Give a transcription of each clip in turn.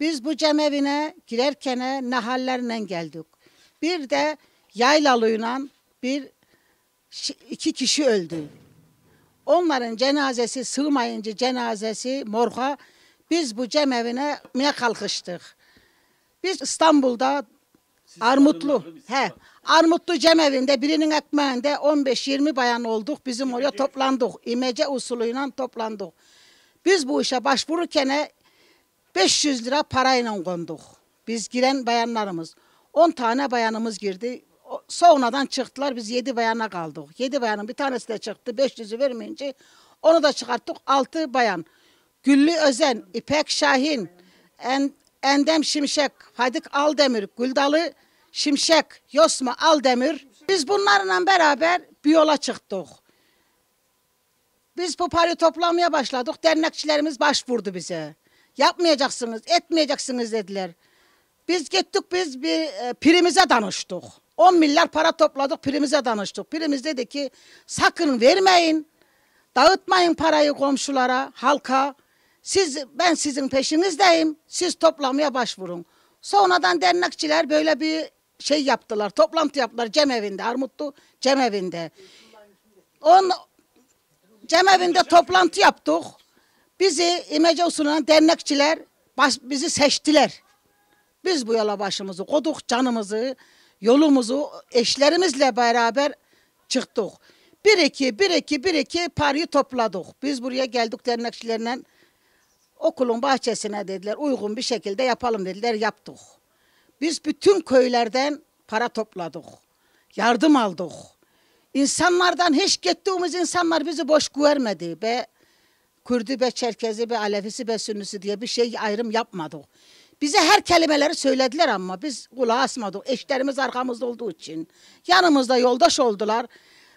Biz bu cemevine girerken nahallerle geldik. Bir de yaylalıyla bir iki kişi öldü. Onların cenazesi sığmayınca cenazesi morga biz bu cemevine mine kalkıştık. Biz İstanbul'da Siz Armutlu, he, Armutlu cemevinde birinin ekmeğinde 15-20 bayan olduk. Bizim oraya toplandık. İmece usulüyle toplandık. Biz bu işe başvururken 500 lira parayla konduk. Biz giren bayanlarımız. 10 tane bayanımız girdi. Sonradan çıktılar biz 7 bayana kaldık. 7 bayanın bir tanesi de çıktı 500'ü vermeyince onu da çıkarttık 6 bayan. Güllü Özen, İpek Şahin, en, Endem Şimşek, Fadik Aldemir, Güldalı Şimşek, Yosma Aldemir. Biz bunlarla beraber bir yola çıktık. Biz bu parayı toplamaya başladık. Dernekçilerimiz başvurdu bize. Yapmayacaksınız, etmeyeceksiniz dediler. Biz gittik biz bir e, pirimize danıştık. 10 milyar para topladık pirimize danıştık. Pirimiz dedi ki sakın vermeyin. Dağıtmayın parayı komşulara, halka. Siz ben sizin peşinizdeyim. Siz toplamaya başvurun. Sonradan dernekçiler böyle bir şey yaptılar. Toplantı yaptılar cemevinde, Armutlu cemevinde. On cemevinde toplantı yaptık. Bizi imece usulüne dernekçiler baş, bizi seçtiler. Biz bu yola başımızı koduk canımızı, yolumuzu eşlerimizle beraber çıktık. Bir iki, bir iki, bir iki parayı topladık. Biz buraya geldik dernekçilerle okulun bahçesine dediler uygun bir şekilde yapalım dediler yaptık. Biz bütün köylerden para topladık. Yardım aldık. İnsanlardan hiç gittiğimiz insanlar bizi boş güvermedi ve Kürdü ve Çerkezi ve Alevisi ve Sünnisi diye bir şey ayrım yapmadı. Bize her kelimeleri söylediler ama biz kulağı asmadık. Eşlerimiz arkamızda olduğu için. Yanımızda yoldaş oldular.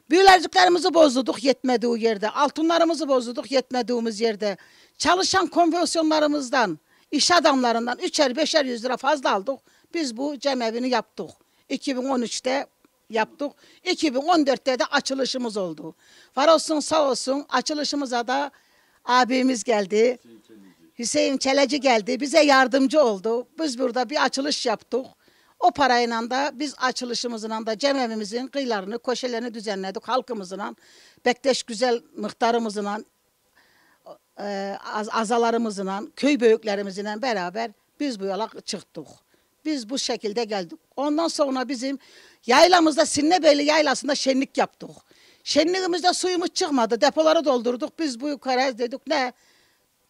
Büyüleciklerimizi bozduk yetmediği yerde. Altınlarımızı bozduk yetmediğimiz yerde. Çalışan konfesyonlarımızdan, iş adamlarından üçer beşer yüz lira fazla aldık. Biz bu cemevini yaptık. 2013'te yaptık. 2014'te de açılışımız oldu. Var olsun sağ olsun açılışımıza da abimiz geldi. Hüseyin Çeleci geldi. Bize yardımcı oldu. Biz burada bir açılış yaptık. O parayla da biz açılışımızla da cemevimizin kıyılarını, köşelerini düzenledik halkımızla. Bekleş güzel mıhtarımızla, e, azalarımızla, köy büyüklerimizle beraber biz bu yola çıktık. Biz bu şekilde geldik. Ondan sonra bizim yaylamızda Sinnebeyli yaylasında şenlik yaptık. Şenliğimizde suyumuz çıkmadı. Depoları doldurduk. Biz bu yukarı dedik ne?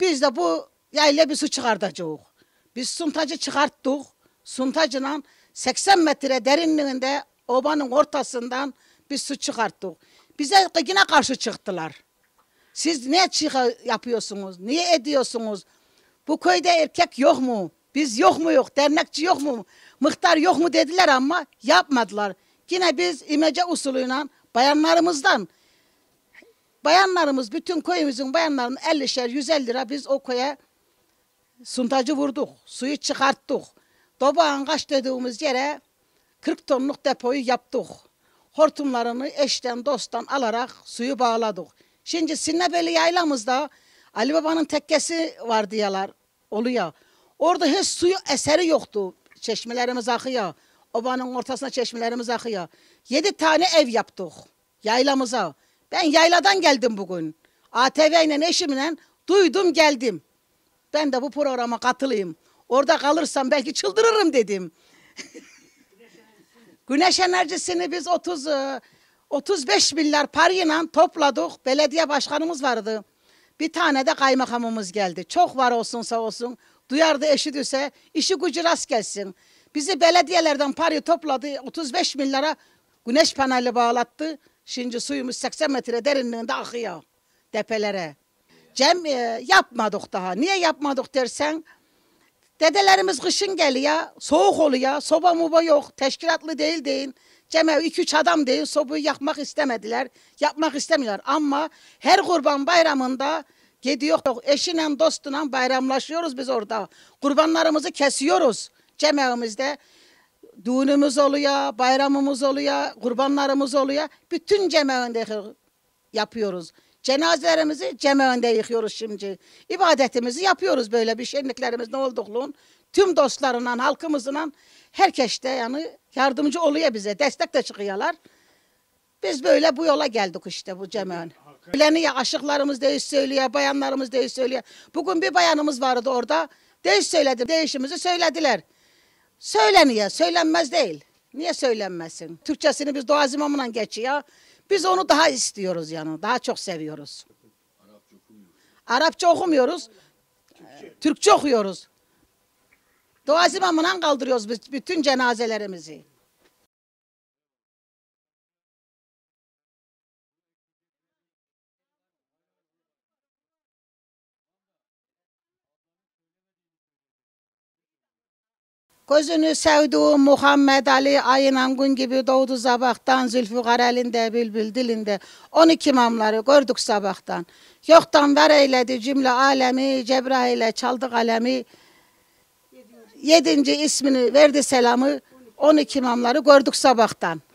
Biz de bu yayla bir su çıkartacağız. Biz suntacı çıkarttık. Suntacıyla 80 metre derinliğinde obanın ortasından bir su çıkarttık. Bize yine karşı çıktılar. Siz ne yapıyorsunuz? Niye ediyorsunuz? Bu köyde erkek yok mu? Biz yok mu yok? Dernekçi yok mu? Mıhtar yok mu dediler ama yapmadılar. Yine biz imece usulüyle bayanlarımızdan bayanlarımız bütün köyümüzün bayanlarının 50'şer 150 lira biz o koya suntacı vurduk. Suyu çıkarttık. Dobağın kaç dediğimiz yere 40 tonluk depoyu yaptık. Hortumlarını eşten dosttan alarak suyu bağladık. Şimdi Sinnebeli yaylamızda Ali Baba'nın tekkesi var diyorlar oluyor. Orada hiç suyu eseri yoktu. Çeşmelerimiz akıyor. Obanın ortasına çeşmelerimiz akıyor. Yedi tane ev yaptık yaylamıza. Ben yayladan geldim bugün. ATV ile eşimle duydum geldim. Ben de bu programa katılayım. Orada kalırsam belki çıldırırım dedim. Güneş enerjisini biz 30 35 e, milyar parayla topladık. Belediye başkanımız vardı. Bir tane de kaymakamımız geldi. Çok var olsun sağ olsun. Duyardı eşi düşse işi gücü rast gelsin. Bizi belediyelerden parayı topladı. 35 milyara güneş paneli bağlattı. Şimdi suyumuz 80 metre derinliğinde akıyor tepelere. Cem e, yapmadık daha. Niye yapmadık dersen dedelerimiz kışın geliyor. Soğuk oluyor. Soba muba yok. Teşkilatlı değil deyin. Cem 2-3 adam değil sobayı yakmak istemediler. Yapmak istemiyorlar ama her kurban bayramında gidiyor eşinle dostuna bayramlaşıyoruz biz orada. Kurbanlarımızı kesiyoruz cemağımızda düğünümüz oluyor, bayramımız oluyor, kurbanlarımız oluyor. Bütün cemağında yapıyoruz. Cenazelerimizi cemağında yıkıyoruz şimdi. İbadetimizi yapıyoruz böyle bir şenliklerimiz ne oldukluğun. Tüm dostlarla, halkımızla herkes de yani yardımcı oluyor bize. Destek de çıkıyorlar. Biz böyle bu yola geldik işte bu cemağın. Bileni aşıklarımız değiş söylüyor, bayanlarımız değiş söylüyor. Bugün bir bayanımız vardı orada. Değiş söyledi, değişimizi söylediler. Söyleniyor, söylenmez değil. Niye söylenmesin? Türkçesini biz Doğaz İmam'la geçiyor. Biz onu daha istiyoruz yani, daha çok seviyoruz. Arapça okumuyoruz. Arapça okumuyoruz. Türkçe, Türkçe okuyoruz. Doğaz İmam'la kaldırıyoruz biz bütün cenazelerimizi. Gözünü sevdiğim Muhammed Ali Ayınangun gibi doğdu sabahtan Zülfüqar elinde bülbül dilinde. 12 imamları gördük sabahtan. Yoktan ver eyledi cümle alemi Cebrail'e çaldık alemi. Yedinci ismini verdi selamı. 12 imamları gördük sabahtan.